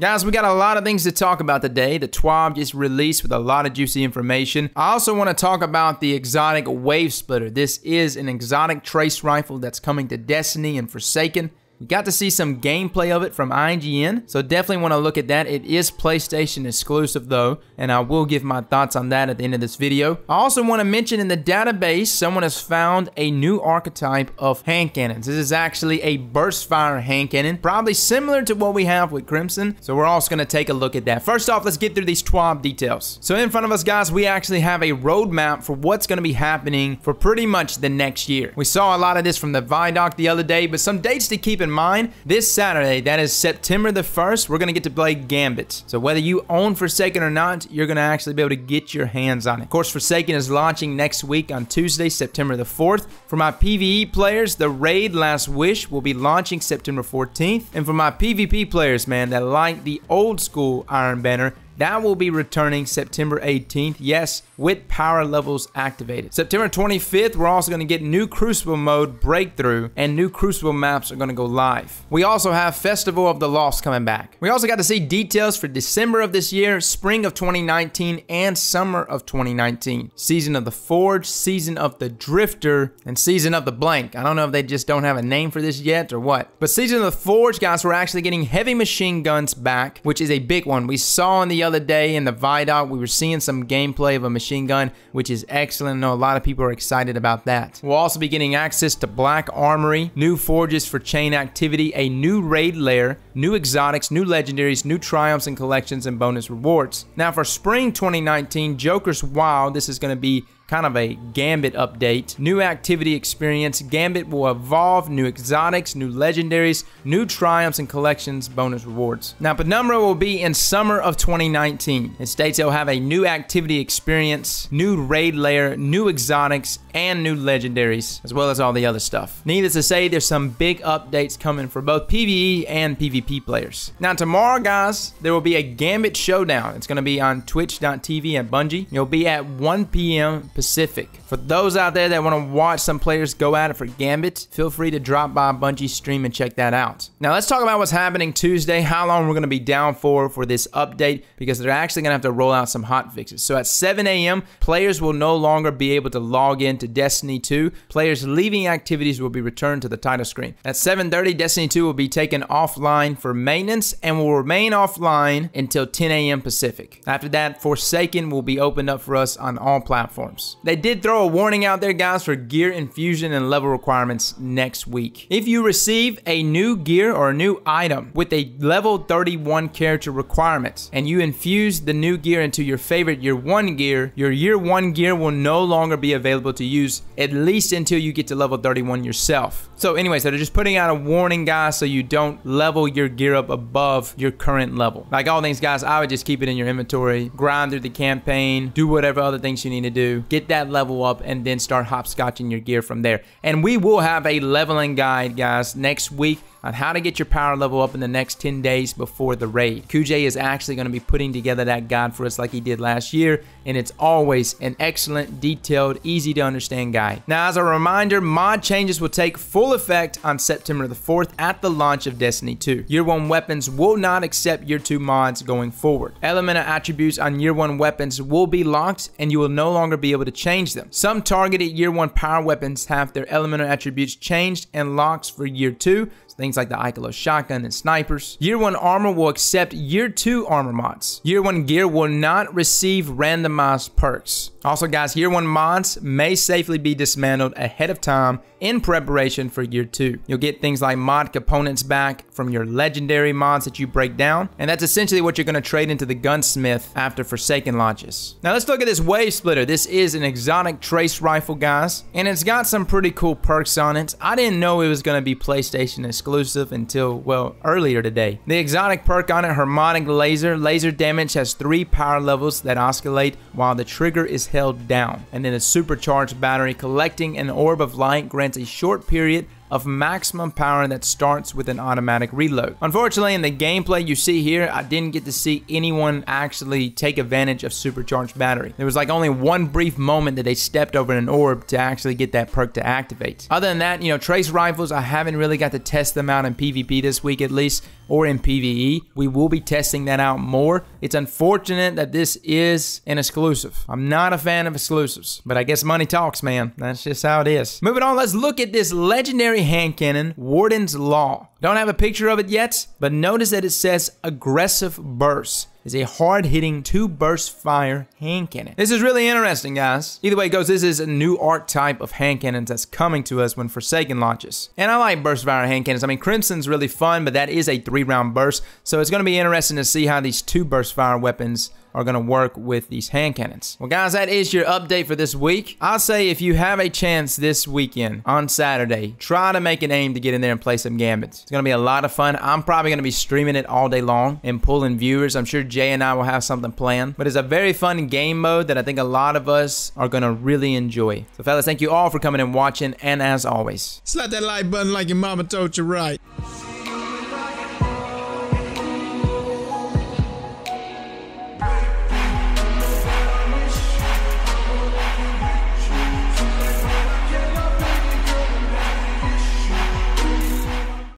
Guys, we got a lot of things to talk about today. The TWAB just released with a lot of juicy information. I also want to talk about the exotic wave splitter. This is an exotic trace rifle that's coming to Destiny and Forsaken. We got to see some gameplay of it from IGN, so definitely want to look at that. It is PlayStation exclusive though, and I will give my thoughts on that at the end of this video. I also want to mention in the database, someone has found a new archetype of hand cannons. This is actually a burst fire hand cannon, probably similar to what we have with Crimson, so we're also going to take a look at that. First off, let's get through these TWAB details. So in front of us, guys, we actually have a roadmap for what's going to be happening for pretty much the next year. We saw a lot of this from the Vidoc the other day, but some dates to keep in mind, this Saturday, that is September the 1st, we're going to get to play Gambit. So whether you own Forsaken or not, you're going to actually be able to get your hands on it. Of course, Forsaken is launching next week on Tuesday, September the 4th. For my PvE players, the Raid Last Wish will be launching September 14th. And for my PvP players, man, that like the old school Iron Banner, that will be returning September 18th, yes, with power levels activated. September 25th, we're also going to get new Crucible mode breakthrough and new Crucible maps are going to go live. We also have Festival of the Lost coming back. We also got to see details for December of this year, spring of 2019, and summer of 2019. Season of the Forge, Season of the Drifter, and Season of the Blank. I don't know if they just don't have a name for this yet or what. But Season of the Forge, guys, we're actually getting heavy machine guns back, which is a big one. We saw in the other other day in the Vidoc, we were seeing some gameplay of a machine gun, which is excellent. I know a lot of people are excited about that. We'll also be getting access to Black Armory, new forges for chain activity, a new raid lair new exotics, new legendaries, new triumphs and collections, and bonus rewards. Now for spring 2019, Joker's Wow, this is going to be kind of a Gambit update. New activity experience, Gambit will evolve, new exotics, new legendaries, new triumphs and collections, bonus rewards. Now, Penumbra will be in summer of 2019. It states it'll have a new activity experience, new raid layer, new exotics, and new legendaries, as well as all the other stuff. Needless to say, there's some big updates coming for both PvE and PvP players. Now tomorrow, guys, there will be a Gambit Showdown. It's going to be on twitch.tv at Bungie. It'll be at 1 p.m. Pacific. For those out there that want to watch some players go at it for Gambit, feel free to drop by Bungie's stream and check that out. Now let's talk about what's happening Tuesday, how long we're going to be down for for this update, because they're actually going to have to roll out some hot fixes. So at 7 a.m., players will no longer be able to log in to Destiny 2. Players leaving activities will be returned to the title screen. At 7.30, Destiny 2 will be taken offline offline for maintenance and will remain offline until 10 a.m. Pacific. After that, Forsaken will be opened up for us on all platforms. They did throw a warning out there, guys, for gear infusion and level requirements next week. If you receive a new gear or a new item with a level 31 character requirement and you infuse the new gear into your favorite year 1 gear, your year 1 gear will no longer be available to use at least until you get to level 31 yourself. So anyway, so they're just putting out a warning, guys, so you don't level your your gear up above your current level. Like all things, guys, I would just keep it in your inventory, grind through the campaign, do whatever other things you need to do, get that level up, and then start hopscotching your gear from there. And we will have a leveling guide, guys, next week on how to get your power level up in the next 10 days before the raid. QJ is actually going to be putting together that guide for us like he did last year, and it's always an excellent, detailed, easy to understand guide. Now, as a reminder, mod changes will take full effect on September the 4th at the launch of Destiny 2. Year 1 weapons will not accept Year 2 mods going forward. Elemental attributes on Year 1 weapons will be locked, and you will no longer be able to change them. Some targeted Year 1 power weapons have their elemental attributes changed and locked for Year 2, things like the Ikelos shotgun and snipers. Year 1 armor will accept Year 2 armor mods. Year 1 gear will not receive randomized perks. Also, guys, year one mods may safely be dismantled ahead of time in preparation for year two. You'll get things like mod components back from your legendary mods that you break down, and that's essentially what you're going to trade into the gunsmith after Forsaken launches. Now, let's look at this wave splitter. This is an exotic trace rifle, guys, and it's got some pretty cool perks on it. I didn't know it was going to be PlayStation exclusive until, well, earlier today. The exotic perk on it, harmonic laser, laser damage has three power levels that oscillate while the trigger is held down. And then a supercharged battery collecting an orb of light grants a short period of maximum power that starts with an automatic reload. Unfortunately, in the gameplay you see here, I didn't get to see anyone actually take advantage of supercharged battery. There was like only one brief moment that they stepped over an orb to actually get that perk to activate. Other than that, you know, trace rifles, I haven't really got to test them out in PvP this week at least, or in PvE. We will be testing that out more. It's unfortunate that this is an exclusive. I'm not a fan of exclusives, but I guess money talks, man. That's just how it is. Moving on, let's look at this legendary Hand cannon. Warden's Law. Don't have a picture of it yet, but notice that it says aggressive burst. It's a hard-hitting two-burst fire hand cannon. This is really interesting, guys. Either way it goes, this is a new archetype of hand cannons that's coming to us when Forsaken launches. And I like burst fire hand cannons. I mean, Crimson's really fun, but that is a three-round burst, so it's going to be interesting to see how these two burst fire weapons are going to work with these hand cannons. Well, guys, that is your update for this week. I'll say if you have a chance this weekend on Saturday, try to make an aim to get in there and play some gambits going to be a lot of fun. I'm probably going to be streaming it all day long and pulling viewers. I'm sure Jay and I will have something planned. But it's a very fun game mode that I think a lot of us are going to really enjoy. So, fellas, thank you all for coming and watching. And as always, slap that like button like your mama told you right.